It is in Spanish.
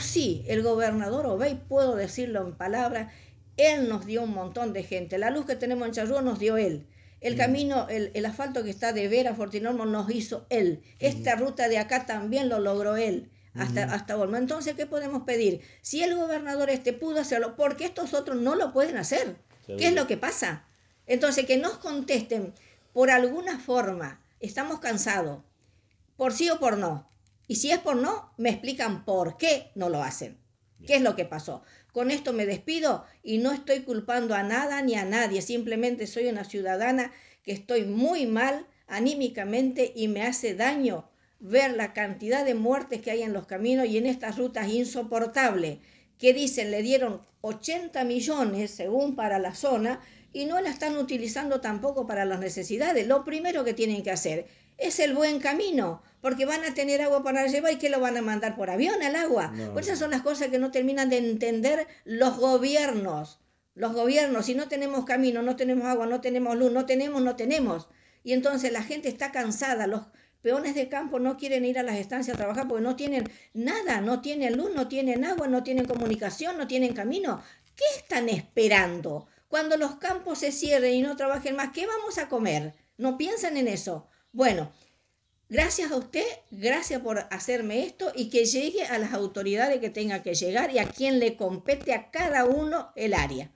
sí, el gobernador Obey, puedo decirlo en palabras, él nos dio un montón de gente. La luz que tenemos en Charrúa nos dio él. El mm. camino, el, asfalto que está de Vera a Fortinormo nos hizo él. Mm. Esta ruta de acá también lo logró él. Hasta, mm. Entonces, ¿qué podemos pedir? Si el gobernador este pudo hacerlo, ¿por qué estos otros no lo pueden hacer? ¿Qué es lo que pasa? Entonces, que nos contesten por alguna forma. Estamos cansados, por sí o por no. Y si es por no, me explican por qué no lo hacen. ¿Qué es lo que pasó? Con esto me despido y no estoy culpando a nada ni a nadie. Simplemente soy una ciudadana que estoy muy mal anímicamente y me hace daño ver la cantidad de muertes que hay en los caminos y en estas rutas insoportables. Que dicen, le dieron 80 millones según para la zona y no la están utilizando tampoco para las necesidades. Lo primero que tienen que hacer es el buen camino, porque van a tener agua para llevar y que lo van a mandar por avión al agua. Pues esas son las cosas que no terminan de entender los gobiernos. Los gobiernos, si no tenemos camino, no tenemos agua, no tenemos luz, no tenemos, no tenemos. Y entonces la gente está cansada, los peones de campo no quieren ir a las estancias a trabajar porque no tienen nada, no tienen luz, no tienen agua, no tienen comunicación, no tienen camino. ¿Qué están esperando? Cuando los campos se cierren y no trabajen más, ¿qué vamos a comer? No piensan en eso. Bueno, gracias a usted, gracias por hacerme esto y que llegue a las autoridades que tenga que llegar y a quien le compete a cada uno el área.